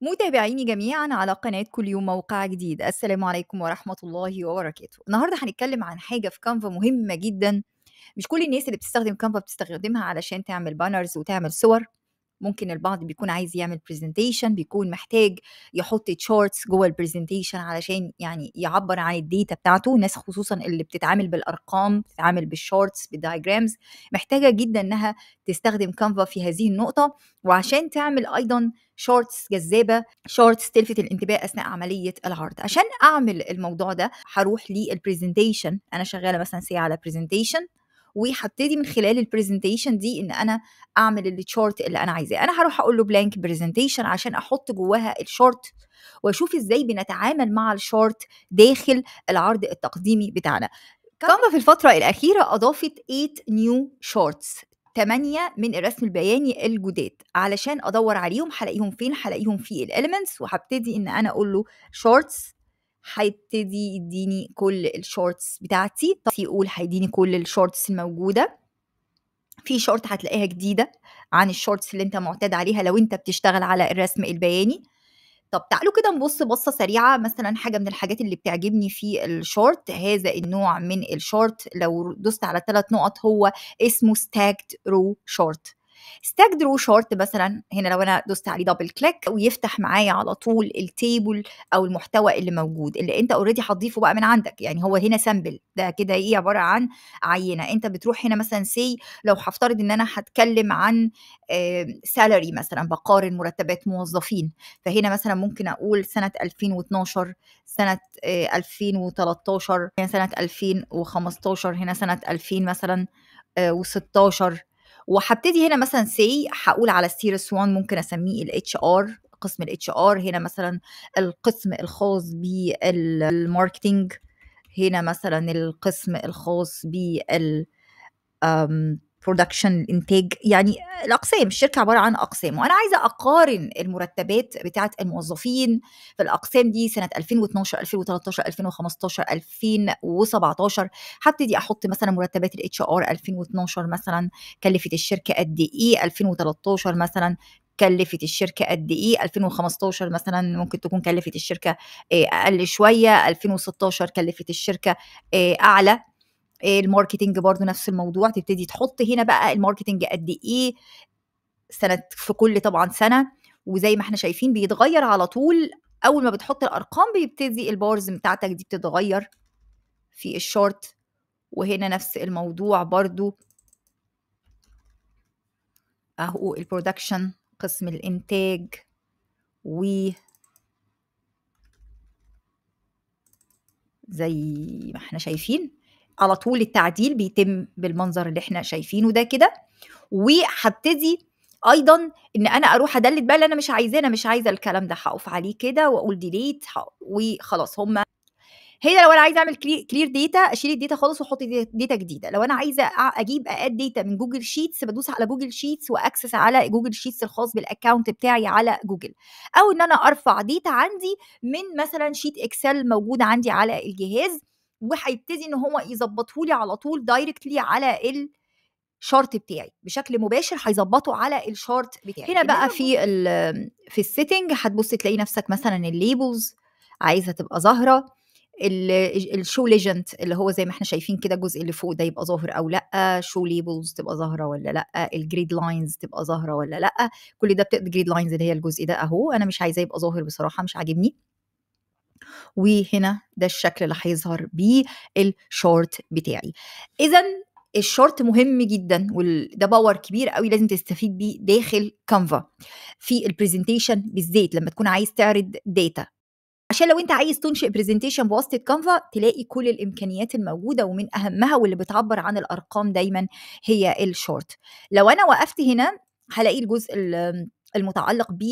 متابعيني جميعا على قناة كل يوم موقع جديد السلام عليكم ورحمة الله وبركاته النهاردة هنتكلم عن حاجة في كانفا مهمة جدا مش كل الناس اللي بتستخدم كانفا بتستخدمها علشان تعمل بانرز وتعمل صور ممكن البعض بيكون عايز يعمل برزنتيشن بيكون محتاج يحط تشارتس جوه البرزنتيشن علشان يعني يعبر عن الديتا بتاعته الناس خصوصا اللي بتتعامل بالارقام بتتعامل بالشورتس بالدايجرامز محتاجه جدا انها تستخدم كانفا في هذه النقطه وعشان تعمل ايضا شورتس جذابه شورتس تلفت الانتباه اثناء عمليه العرض عشان اعمل الموضوع ده هروح للبرزنتيشن انا شغاله مثلا ساعه على برزنتيشن وهبتدي من خلال البرزنتيشن دي ان انا اعمل التشارت اللي انا عايزاه انا هروح اقول له بلانك برزنتيشن عشان احط جواها الشورت واشوف ازاي بنتعامل مع الشورت داخل العرض التقديمي بتاعنا كانفا في الفترة الأخيرة أضافت 8 نيو شورتس 8 من الرسم البياني الجداد علشان أدور عليهم هلاقيهم فين هلاقيهم في الإليمنتس وهبتدي إن أنا أقول له شورتس هيبتدي يديني كل الشورتس بتاعتي يقول هيديني كل الشورتس الموجوده في شورت هتلاقيها جديده عن الشورتس اللي انت معتاد عليها لو انت بتشتغل على الرسم البياني طب تعالوا كده نبص بصة سريعة مثلا حاجة من الحاجات اللي بتعجبني في الشورت هذا النوع من الشورت لو دوست على ثلاث نقط هو اسمه ستاكت رو شورت ستاك درو شارت مثلا هنا لو انا دوست عليه دبل كليك ويفتح معايا على طول التيبل او المحتوى اللي موجود اللي انت اوريدي هتضيفه بقى من عندك يعني هو هنا سامبل ده كده ايه عباره عن عينه انت بتروح هنا مثلا سي لو هفترض ان انا هتكلم عن سالري مثلا بقارن مرتبات موظفين فهنا مثلا ممكن اقول سنه 2012 سنه 2013 آه، هنا سنه 2015 هنا سنه 2000 مثلا آه، و16 وهبتدي هنا مثلا سي هقول على السيريس 1 ممكن اسميه الاتش ار قسم الاتش ار هنا مثلا القسم الخاص بالماركتنج هنا مثلا القسم الخاص بال برودكشن الانتاج يعني الاقسام الشركه عباره عن اقسام وانا عايزه اقارن المرتبات بتاعه الموظفين في الاقسام دي سنه 2012 2013 2015 2017 هبتدي احط مثلا مرتبات الاتش ار 2012 مثلا كلفت الشركه قد ايه 2013 مثلا كلفت الشركه قد ايه 2015 مثلا ممكن تكون كلفت الشركه آه، اقل شويه 2016 كلفت الشركه آه، اعلى آه، الماركتينج برضو نفس الموضوع تبتدي تحط هنا بقى الماركتينج قد ايه سنه في كل طبعا سنه وزي ما احنا شايفين بيتغير على طول اول ما بتحط الارقام بيبتدي البارز بتاعتك دي بتتغير في الشورت وهنا نفس الموضوع برضو اهو البرودكشن قسم الانتاج و زي ما احنا شايفين على طول التعديل بيتم بالمنظر اللي احنا شايفينه ده كده وهبتدي ايضا ان انا اروح ادلت بقى اللي انا مش عايزاه انا مش عايزه الكلام ده هقف عليه كده واقول ديليت وخلاص هما هنا لو انا عايزه اعمل كلير ديتا اشيل الديتا خالص واحط ديتا جديده لو انا عايزه اجيب اقاد ديتا من جوجل شيتس بدوس على جوجل شيتس واكسس على جوجل شيتس الخاص بالاكونت بتاعي على جوجل او ان انا ارفع ديتا عندي من مثلا شيت اكسل موجود عندي على الجهاز وهيبتدي ان هو يظبطه لي على طول دايركتلي على ال شارت بتاعي بشكل مباشر هيظبطه على الشارت بتاعي هنا بقى في الـ في السيتنج هتبص تلاقي نفسك مثلا الليبلز عايزه تبقى ظاهره الشو ليجنت اللي هو زي ما احنا شايفين كده الجزء اللي فوق ده يبقى ظاهر او لا شو ليبلز تبقى ظاهره ولا لا الجريد لاينز تبقى ظاهره ولا لا كل ده بتبقى جريد لاينز اللي هي الجزء ده اهو انا مش عايزاه يبقى ظاهر بصراحه مش عاجبني وهنا ده الشكل اللي هيظهر بيه الشورت بتاعي اذا الشورت مهم جدا وده باور كبير قوي لازم تستفيد بيه داخل كانفا في البرزنتيشن بالذات لما تكون عايز تعرض داتا عشان لو انت عايز تنشئ برزنتيشن بواسطه كانفا تلاقي كل الامكانيات الموجوده ومن اهمها واللي بتعبر عن الارقام دايما هي الشورت لو انا وقفت هنا هلاقي الجزء المتعلق ب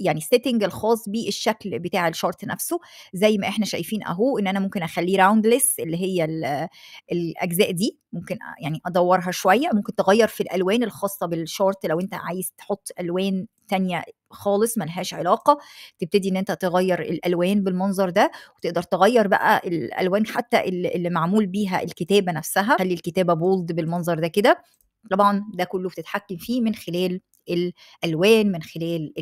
يعني السيتنج الخاص بالشكل بتاع الشارت نفسه زي ما احنا شايفين اهو ان انا ممكن اخليه راوندلس اللي هي الاجزاء دي ممكن يعني ادورها شويه ممكن تغير في الالوان الخاصه بالشارت لو انت عايز تحط الوان تانية خالص ملهاش علاقة تبتدي ان انت تغير الالوان بالمنظر ده وتقدر تغير بقى الالوان حتى اللي معمول بيها الكتابة نفسها خلي الكتابة بولد بالمنظر ده كده طبعا ده كله بتتحكم فيه من خلال الالوان من خلال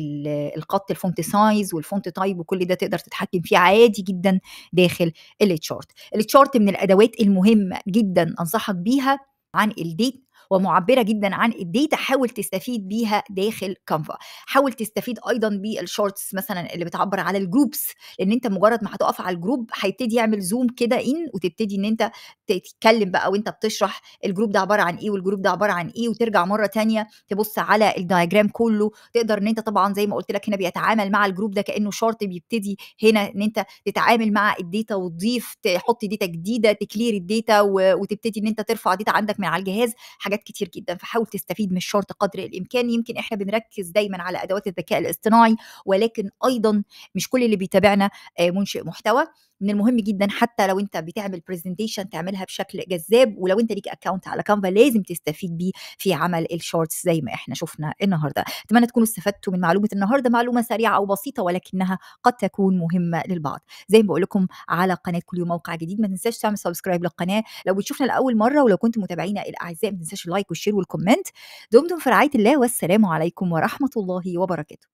القط الفونت سايز والفونت تايب وكل ده تقدر تتحكم فيه عادي جدا داخل التشارت التشارت من الادوات المهمه جدا انصحك بيها عن الديت ومعبره جدا عن الداتا إيه حاول تستفيد بيها داخل كانفا حاول تستفيد ايضا بالشورتس مثلا اللي بتعبر على الجروبس لان انت مجرد ما هتقف على الجروب هيبتدي يعمل زوم كده ان وتبتدي ان انت تتكلم بقى وانت بتشرح الجروب ده عباره عن ايه والجروب ده عباره عن ايه وترجع مره تانية تبص على الدايجرام كله تقدر ان انت طبعا زي ما قلت لك هنا بيتعامل مع الجروب ده كانه شارت بيبتدي هنا ان انت تتعامل مع الداتا إيه وتضيف تحط داتا جديده تكلير الداتا وتبتدي ان انت ترفع داتا عندك من على الجهاز حاجات كتير جدا فحاول تستفيد من الشرط قدر الامكان يمكن احنا بنركز دايما على ادوات الذكاء الاصطناعي ولكن ايضا مش كل اللي بيتابعنا آه، منشئ محتوى من المهم جدا حتى لو انت بتعمل برزنتيشن تعملها بشكل جذاب ولو انت ليك اكونت على كانفا لازم تستفيد بيه في عمل الشورتس زي ما احنا شفنا النهارده اتمنى تكونوا استفدتوا من معلومه النهارده معلومه سريعه او بسيطه ولكنها قد تكون مهمه للبعض زي ما بقول لكم على قناه كل يوم موقع جديد ما تنساش تعمل سبسكرايب للقناه لو بتشوفنا لاول مره ولو كنت متابعينا الاعزاء ما تنساش اللايك والشير والكومنت دمتم في رعايه الله والسلام عليكم ورحمه الله وبركاته